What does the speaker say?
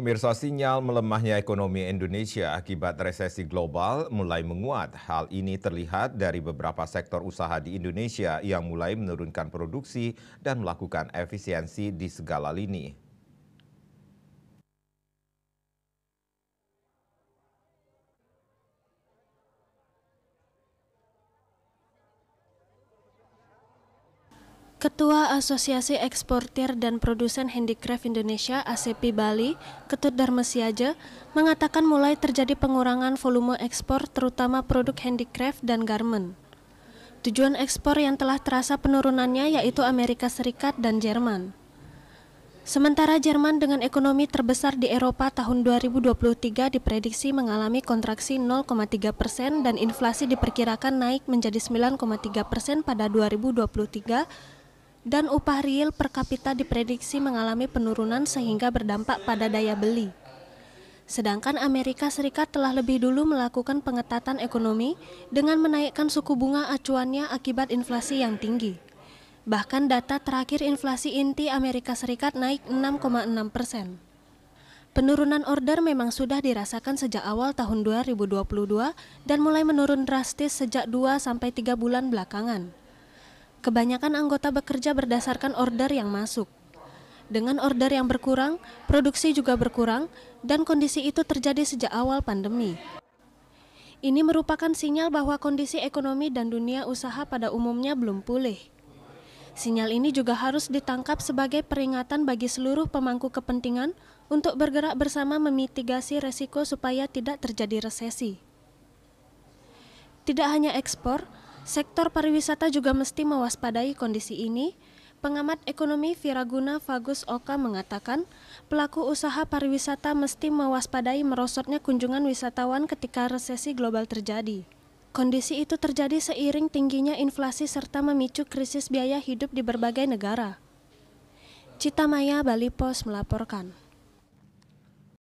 Pemirsa sinyal melemahnya ekonomi Indonesia akibat resesi global mulai menguat. Hal ini terlihat dari beberapa sektor usaha di Indonesia yang mulai menurunkan produksi dan melakukan efisiensi di segala lini. Ketua Asosiasi Eksportir dan Produsen Handicraft Indonesia (ACP Bali, Ketut Darmesiaje, mengatakan mulai terjadi pengurangan volume ekspor terutama produk handicraft dan garment. Tujuan ekspor yang telah terasa penurunannya yaitu Amerika Serikat dan Jerman. Sementara Jerman dengan ekonomi terbesar di Eropa tahun 2023 diprediksi mengalami kontraksi 0,3 persen dan inflasi diperkirakan naik menjadi 9,3 persen pada 2023 dan upah real per kapita diprediksi mengalami penurunan sehingga berdampak pada daya beli. Sedangkan Amerika Serikat telah lebih dulu melakukan pengetatan ekonomi dengan menaikkan suku bunga acuannya akibat inflasi yang tinggi. Bahkan data terakhir inflasi inti Amerika Serikat naik 6,6 persen. Penurunan order memang sudah dirasakan sejak awal tahun 2022 dan mulai menurun drastis sejak 2 3 bulan belakangan. Kebanyakan anggota bekerja berdasarkan order yang masuk. Dengan order yang berkurang, produksi juga berkurang, dan kondisi itu terjadi sejak awal pandemi. Ini merupakan sinyal bahwa kondisi ekonomi dan dunia usaha pada umumnya belum pulih. Sinyal ini juga harus ditangkap sebagai peringatan bagi seluruh pemangku kepentingan untuk bergerak bersama memitigasi resiko supaya tidak terjadi resesi. Tidak hanya ekspor, Sektor pariwisata juga mesti mewaspadai kondisi ini. Pengamat ekonomi Viraguna Fagus Oka mengatakan, pelaku usaha pariwisata mesti mewaspadai merosotnya kunjungan wisatawan ketika resesi global terjadi. Kondisi itu terjadi seiring tingginya inflasi serta memicu krisis biaya hidup di berbagai negara. Cita Maya Bali Pos melaporkan.